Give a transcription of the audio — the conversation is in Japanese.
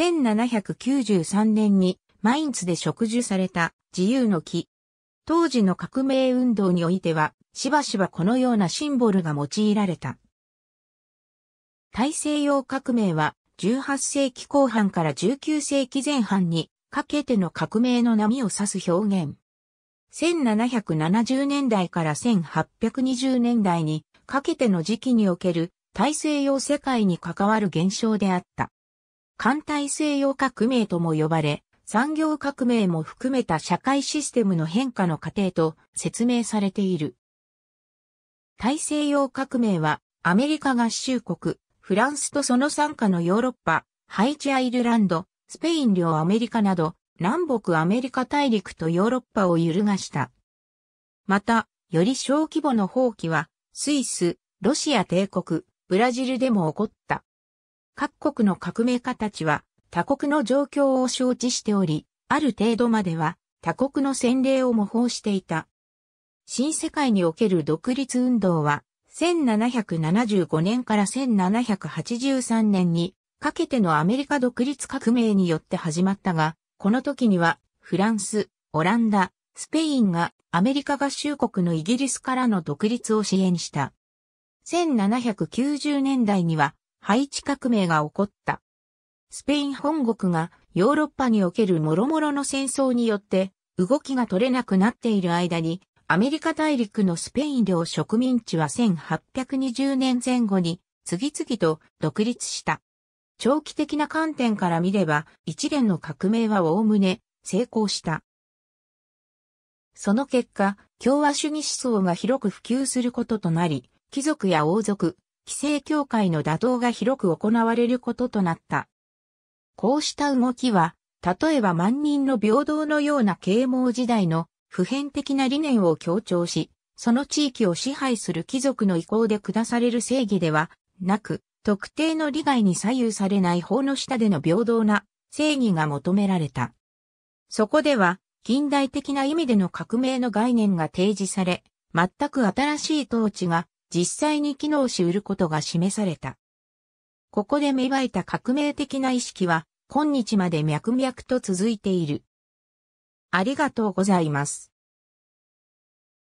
1793年にマインツで植樹された自由の木。当時の革命運動においては、しばしばこのようなシンボルが用いられた。大西洋革命は18世紀後半から19世紀前半にかけての革命の波を指す表現。1770年代から1820年代にかけての時期における大西洋世界に関わる現象であった。艦隊西洋革命とも呼ばれ、産業革命も含めた社会システムの変化の過程と説明されている。大西洋革命はアメリカ合衆国、フランスとその傘下のヨーロッパ、ハイチアイルランド、スペイン領アメリカなど、南北アメリカ大陸とヨーロッパを揺るがした。また、より小規模の放棄は、スイス、ロシア帝国、ブラジルでも起こった。各国の革命家たちは他国の状況を承知しており、ある程度までは他国の洗礼を模倣していた。新世界における独立運動は、1775年から1783年にかけてのアメリカ独立革命によって始まったが、この時にはフランス、オランダ、スペインがアメリカ合衆国のイギリスからの独立を支援した。1790年代にはハイチ革命が起こった。スペイン本国がヨーロッパにおける諸々の戦争によって動きが取れなくなっている間に、アメリカ大陸のスペイン領植民地は1820年前後に次々と独立した。長期的な観点から見れば、一連の革命は概ね成功した。その結果、共和主義思想が広く普及することとなり、貴族や王族、規制協会の打倒が広く行われることとなった。こうした動きは、例えば万人の平等のような啓蒙時代の普遍的な理念を強調し、その地域を支配する貴族の意向で下される正義ではなく、特定の利害に左右されない法の下での平等な正義が求められた。そこでは、近代的な意味での革命の概念が提示され、全く新しい統治が実際に機能し得ることが示された。ここで芽生えた革命的な意識は今日まで脈々と続いている。ありがとうございます。